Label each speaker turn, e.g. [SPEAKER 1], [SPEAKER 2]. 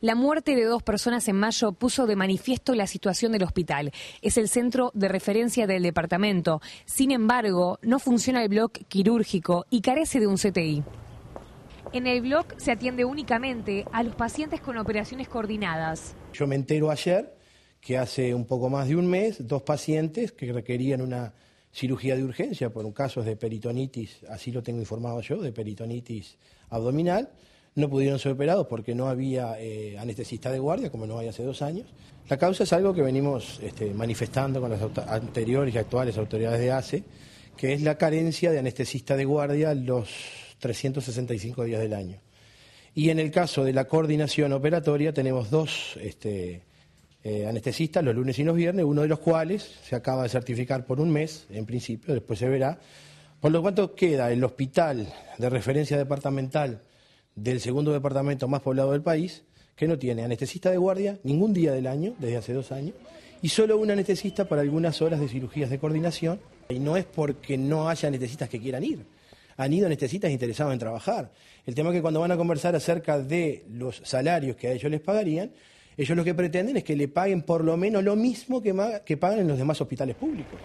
[SPEAKER 1] La muerte de dos personas en mayo puso de manifiesto la situación del hospital. Es el centro de referencia del departamento. Sin embargo, no funciona el bloc quirúrgico y carece de un CTI. En el bloque se atiende únicamente a los pacientes con operaciones coordinadas.
[SPEAKER 2] Yo me entero ayer que hace un poco más de un mes dos pacientes que requerían una cirugía de urgencia por un caso de peritonitis, así lo tengo informado yo, de peritonitis abdominal, no pudieron ser operados porque no había eh, anestesista de guardia, como no hay hace dos años. La causa es algo que venimos este, manifestando con las anteriores y actuales autoridades de ACE, que es la carencia de anestesista de guardia los 365 días del año. Y en el caso de la coordinación operatoria tenemos dos este, eh, anestesistas los lunes y los viernes, uno de los cuales se acaba de certificar por un mes, en principio, después se verá. Por lo cuanto queda el hospital de referencia departamental del segundo departamento más poblado del país, que no tiene anestesista de guardia ningún día del año, desde hace dos años, y solo un anestesista para algunas horas de cirugías de coordinación. Y no es porque no haya anestesistas que quieran ir. Han ido anestesistas interesados en trabajar. El tema es que cuando van a conversar acerca de los salarios que a ellos les pagarían, ellos lo que pretenden es que le paguen por lo menos lo mismo que, que pagan en los demás hospitales públicos.